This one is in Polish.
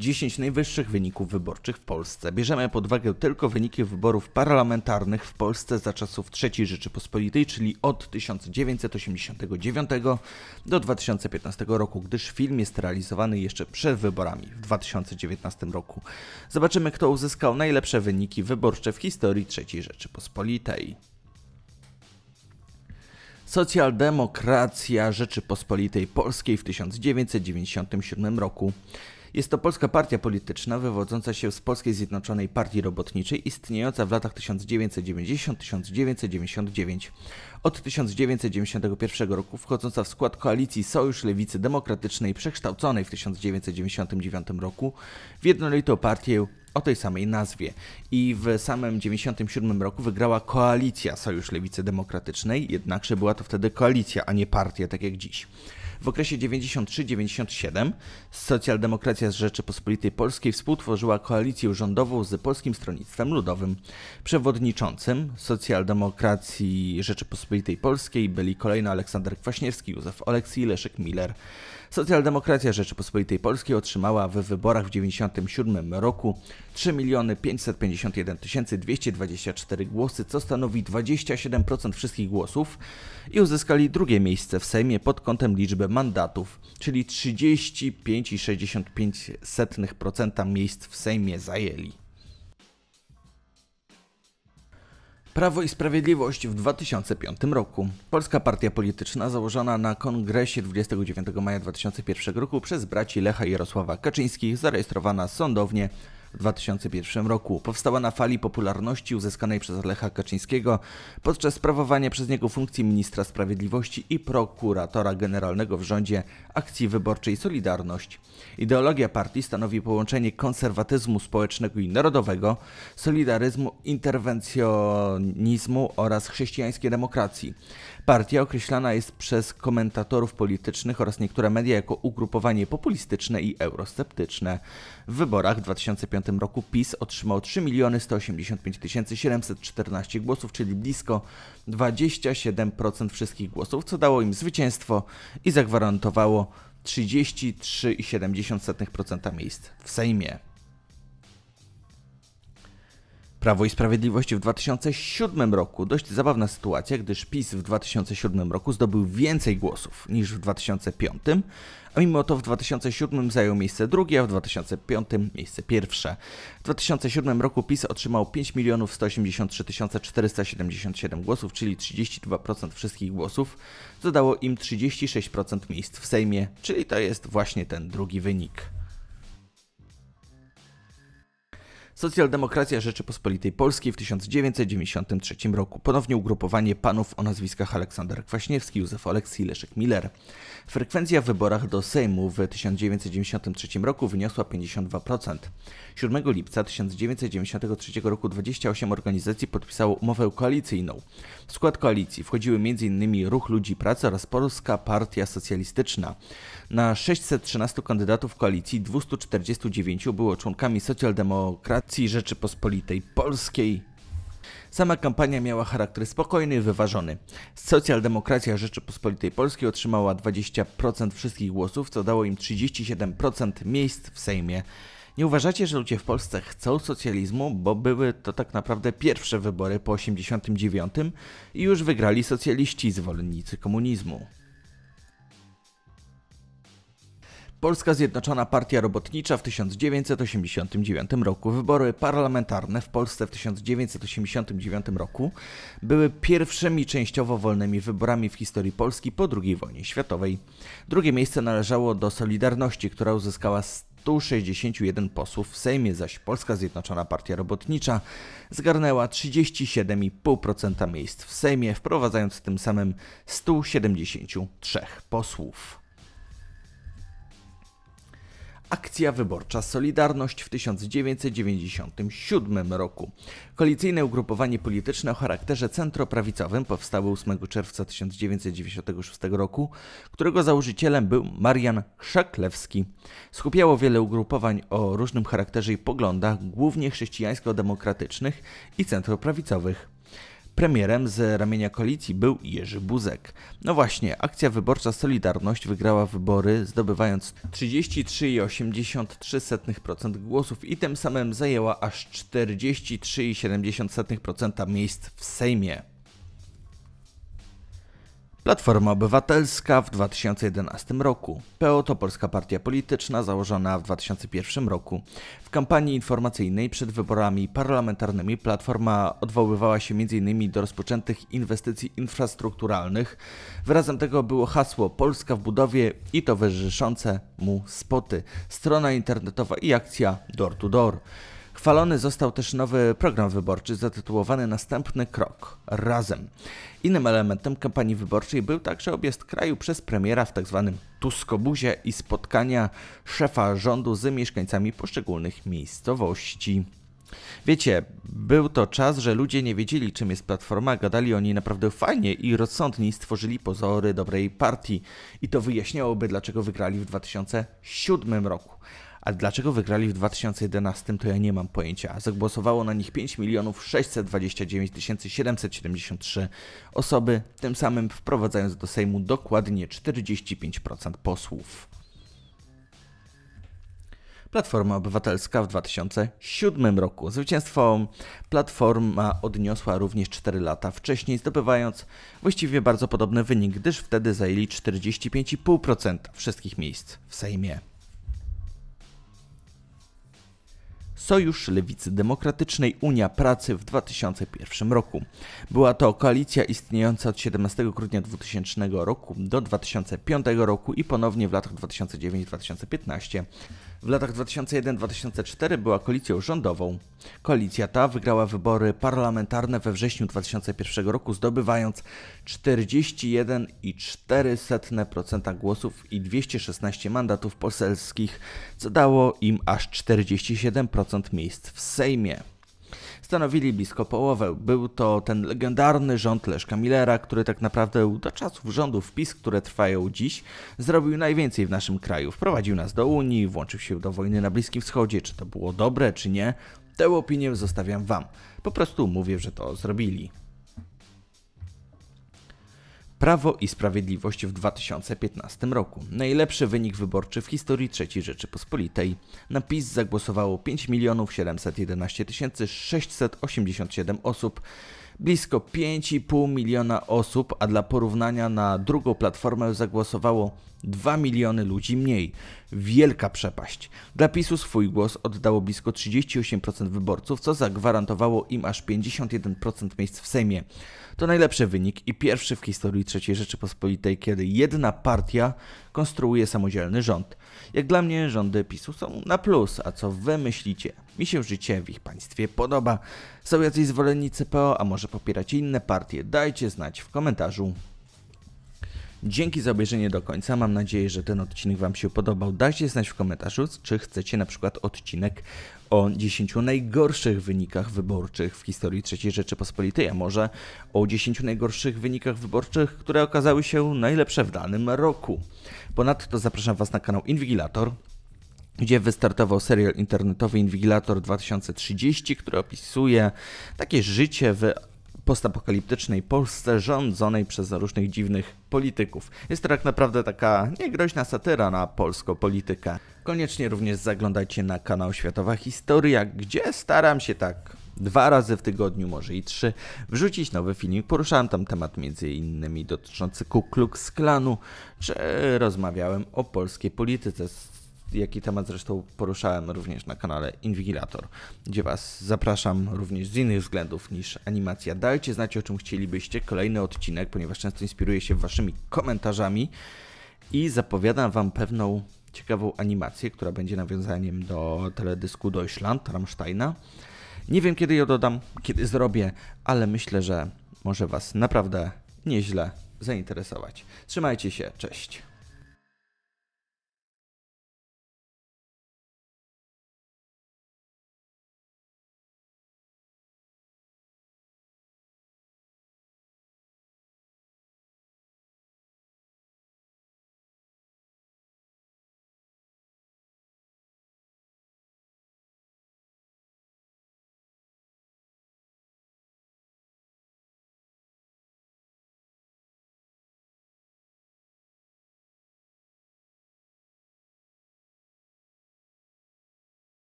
10 najwyższych wyników wyborczych w Polsce. Bierzemy pod uwagę tylko wyniki wyborów parlamentarnych w Polsce za czasów III Rzeczypospolitej, czyli od 1989 do 2015 roku, gdyż film jest realizowany jeszcze przed wyborami w 2019 roku. Zobaczymy, kto uzyskał najlepsze wyniki wyborcze w historii III Rzeczypospolitej. Socjaldemokracja Rzeczypospolitej Polskiej w 1997 roku. Jest to polska partia polityczna wywodząca się z Polskiej Zjednoczonej Partii Robotniczej, istniejąca w latach 1990-1999. Od 1991 roku wchodząca w skład koalicji Sojusz Lewicy Demokratycznej, przekształconej w 1999 roku w jednolitą partię o tej samej nazwie. I w samym 97 roku wygrała koalicja Sojusz Lewicy Demokratycznej, jednakże była to wtedy koalicja, a nie partia, tak jak dziś. W okresie 93-97 socjaldemokracja z Rzeczypospolitej Polskiej współtworzyła koalicję rządową z Polskim Stronnictwem Ludowym. Przewodniczącym socjaldemokracji Rzeczypospolitej Polskiej byli kolejno Aleksander Kwaśniewski, Józef Oleksij i Leszek Miller. Socjaldemokracja Rzeczypospolitej Polskiej otrzymała w wyborach w 1997 roku 3 551 224 głosy, co stanowi 27% wszystkich głosów i uzyskali drugie miejsce w Sejmie pod kątem liczby mandatów, czyli 35,65% miejsc w Sejmie zajęli. Prawo i Sprawiedliwość w 2005 roku. Polska partia polityczna założona na kongresie 29 maja 2001 roku przez braci Lecha i Jarosława Kaczyńskich, zarejestrowana sądownie w 2001 roku. Powstała na fali popularności uzyskanej przez Lecha Kaczyńskiego podczas sprawowania przez niego funkcji ministra sprawiedliwości i prokuratora generalnego w rządzie akcji wyborczej Solidarność. Ideologia partii stanowi połączenie konserwatyzmu społecznego i narodowego, solidaryzmu, interwencjonizmu oraz chrześcijańskiej demokracji. Partia określana jest przez komentatorów politycznych oraz niektóre media jako ugrupowanie populistyczne i eurosceptyczne. W wyborach 2005 2005 roku PiS otrzymał 3 185 714 głosów, czyli blisko 27% wszystkich głosów, co dało im zwycięstwo i zagwarantowało 33,7% miejsc w Sejmie. Prawo i Sprawiedliwość w 2007 roku. Dość zabawna sytuacja, gdyż PiS w 2007 roku zdobył więcej głosów niż w 2005, a mimo to w 2007 zajął miejsce drugie, a w 2005 miejsce pierwsze. W 2007 roku PiS otrzymał 5 183 477 głosów, czyli 32% wszystkich głosów. Zadało im 36% miejsc w Sejmie, czyli to jest właśnie ten drugi wynik. Socjaldemokracja Rzeczypospolitej Polskiej w 1993 roku. Ponownie ugrupowanie panów o nazwiskach Aleksander Kwaśniewski, Józef Oleksy i Leszek Miller. Frekwencja w wyborach do Sejmu w 1993 roku wyniosła 52%. 7 lipca 1993 roku 28 organizacji podpisało umowę koalicyjną. W skład koalicji wchodziły m.in. Ruch Ludzi Pracy oraz Polska Partia Socjalistyczna. Na 613 kandydatów koalicji 249 było członkami socjaldemokracji akcji Rzeczypospolitej Polskiej. Sama kampania miała charakter spokojny i wyważony. Socjaldemokracja Rzeczypospolitej Polskiej otrzymała 20% wszystkich głosów, co dało im 37% miejsc w Sejmie. Nie uważacie, że ludzie w Polsce chcą socjalizmu, bo były to tak naprawdę pierwsze wybory po 89 i już wygrali socjaliści, zwolennicy komunizmu. Polska Zjednoczona Partia Robotnicza w 1989 roku. Wybory parlamentarne w Polsce w 1989 roku były pierwszymi częściowo wolnymi wyborami w historii Polski po II wojnie światowej. Drugie miejsce należało do Solidarności, która uzyskała 161 posłów w Sejmie, zaś Polska Zjednoczona Partia Robotnicza zgarnęła 37,5% miejsc w Sejmie, wprowadzając tym samym 173 posłów. Akcja Wyborcza Solidarność w 1997 roku. Koalicyjne ugrupowanie polityczne o charakterze centroprawicowym powstało 8 czerwca 1996 roku, którego założycielem był Marian Krzaklewski. Skupiało wiele ugrupowań o różnym charakterze i poglądach, głównie chrześcijańsko-demokratycznych i centroprawicowych. Premierem z ramienia koalicji był Jerzy Buzek. No właśnie, akcja wyborcza Solidarność wygrała wybory, zdobywając 33,83% głosów i tym samym zajęła aż 43,70% miejsc w Sejmie. Platforma Obywatelska w 2011 roku. PO to polska partia polityczna założona w 2001 roku. W kampanii informacyjnej przed wyborami parlamentarnymi Platforma odwoływała się m.in. do rozpoczętych inwestycji infrastrukturalnych. Wyrazem tego było hasło Polska w budowie i towarzyszące mu spoty, strona internetowa i akcja door to door. Chwalony został też nowy program wyborczy zatytułowany Następny Krok Razem. Innym elementem kampanii wyborczej był także objazd kraju przez premiera w tzw. Tak Tuskobuzie i spotkania szefa rządu z mieszkańcami poszczególnych miejscowości. Wiecie, był to czas, że ludzie nie wiedzieli czym jest platforma, gadali oni naprawdę fajnie i rozsądnie stworzyli pozory dobrej partii. I to wyjaśniałoby dlaczego wygrali w 2007 roku. A dlaczego wygrali w 2011, to ja nie mam pojęcia. Zagłosowało na nich 5 milionów 629 773 osoby, tym samym wprowadzając do Sejmu dokładnie 45% posłów. Platforma Obywatelska w 2007 roku. Zwycięstwo Platforma odniosła również 4 lata wcześniej, zdobywając właściwie bardzo podobny wynik, gdyż wtedy zajęli 45,5% wszystkich miejsc w Sejmie. Sojusz Lewicy Demokratycznej Unia Pracy w 2001 roku. Była to koalicja istniejąca od 17 grudnia 2000 roku do 2005 roku i ponownie w latach 2009-2015. W latach 2001-2004 była koalicją rządową. Koalicja ta wygrała wybory parlamentarne we wrześniu 2001 roku, zdobywając 41,4% głosów i 216 mandatów poselskich, co dało im aż 47% miejsc w Sejmie stanowili blisko połowę. Był to ten legendarny rząd Leszka Millera, który tak naprawdę do czasów rządów PiS, które trwają dziś, zrobił najwięcej w naszym kraju. Wprowadził nas do Unii, włączył się do wojny na Bliskim Wschodzie. Czy to było dobre, czy nie? Tę opinię zostawiam Wam. Po prostu mówię, że to zrobili. Prawo i Sprawiedliwość w 2015 roku. Najlepszy wynik wyborczy w historii III Rzeczypospolitej. Na PiS zagłosowało 5 711 687 osób blisko 5,5 miliona osób, a dla porównania na drugą platformę zagłosowało 2 miliony ludzi mniej. Wielka przepaść. Dla PiSu swój głos oddało blisko 38% wyborców, co zagwarantowało im aż 51% miejsc w Sejmie. To najlepszy wynik i pierwszy w historii III Rzeczypospolitej, kiedy jedna partia konstruuje samodzielny rząd. Jak dla mnie rządy PiSu są na plus, a co wy myślicie? Mi się życie w ich państwie podoba. Są jacyś zwolennicy PO, a może popieracie inne partie? Dajcie znać w komentarzu. Dzięki za obejrzenie do końca. Mam nadzieję, że ten odcinek Wam się podobał. Dajcie znać w komentarzu, czy chcecie na przykład odcinek o 10 najgorszych wynikach wyborczych w historii III Rzeczypospolitej, a może o 10 najgorszych wynikach wyborczych, które okazały się najlepsze w danym roku. Ponadto zapraszam Was na kanał Inwigilator, gdzie wystartował serial internetowy Inwigilator 2030, który opisuje takie życie w postapokaliptycznej Polsce rządzonej przez różnych dziwnych polityków. Jest to tak naprawdę taka niegroźna satyra na polską politykę. Koniecznie również zaglądajcie na kanał Światowa Historia, gdzie staram się tak dwa razy w tygodniu, może i trzy, wrzucić nowy filmik. Poruszałem tam temat między innymi dotyczący Ku Klux Klanu, czy rozmawiałem o polskiej polityce jaki temat zresztą poruszałem również na kanale Inwigilator, gdzie Was zapraszam również z innych względów niż animacja. Dajcie znać o czym chcielibyście kolejny odcinek, ponieważ często inspiruję się Waszymi komentarzami i zapowiadam Wam pewną ciekawą animację, która będzie nawiązaniem do teledysku Deutschland Rammsteina. Nie wiem kiedy ją dodam, kiedy zrobię, ale myślę, że może Was naprawdę nieźle zainteresować. Trzymajcie się, cześć!